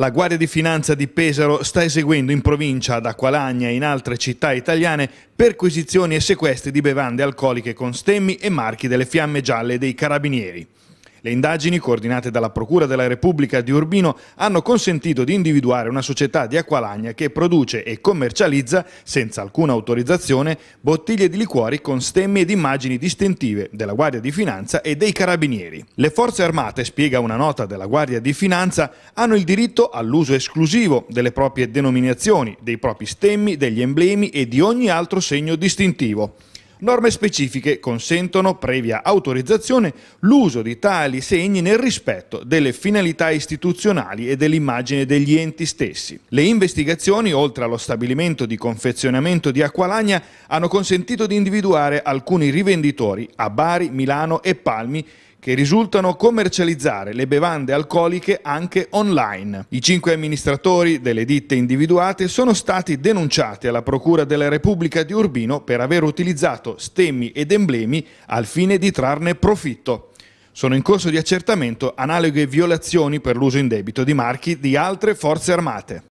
La Guardia di Finanza di Pesaro sta eseguendo in provincia, ad Acqualagna e in altre città italiane perquisizioni e sequestri di bevande alcoliche con stemmi e marchi delle fiamme gialle dei carabinieri. Le indagini, coordinate dalla Procura della Repubblica di Urbino, hanno consentito di individuare una società di Acqualagna che produce e commercializza, senza alcuna autorizzazione, bottiglie di liquori con stemmi ed immagini distintive della Guardia di Finanza e dei Carabinieri. Le Forze Armate, spiega una nota della Guardia di Finanza, hanno il diritto all'uso esclusivo delle proprie denominazioni, dei propri stemmi, degli emblemi e di ogni altro segno distintivo. Norme specifiche consentono, previa autorizzazione, l'uso di tali segni nel rispetto delle finalità istituzionali e dell'immagine degli enti stessi. Le investigazioni, oltre allo stabilimento di confezionamento di Acqualagna, hanno consentito di individuare alcuni rivenditori a Bari, Milano e Palmi che risultano commercializzare le bevande alcoliche anche online. I cinque amministratori delle ditte individuate sono stati denunciati alla Procura della Repubblica di Urbino per aver utilizzato stemmi ed emblemi al fine di trarne profitto. Sono in corso di accertamento analoghe violazioni per l'uso indebito di marchi di altre forze armate.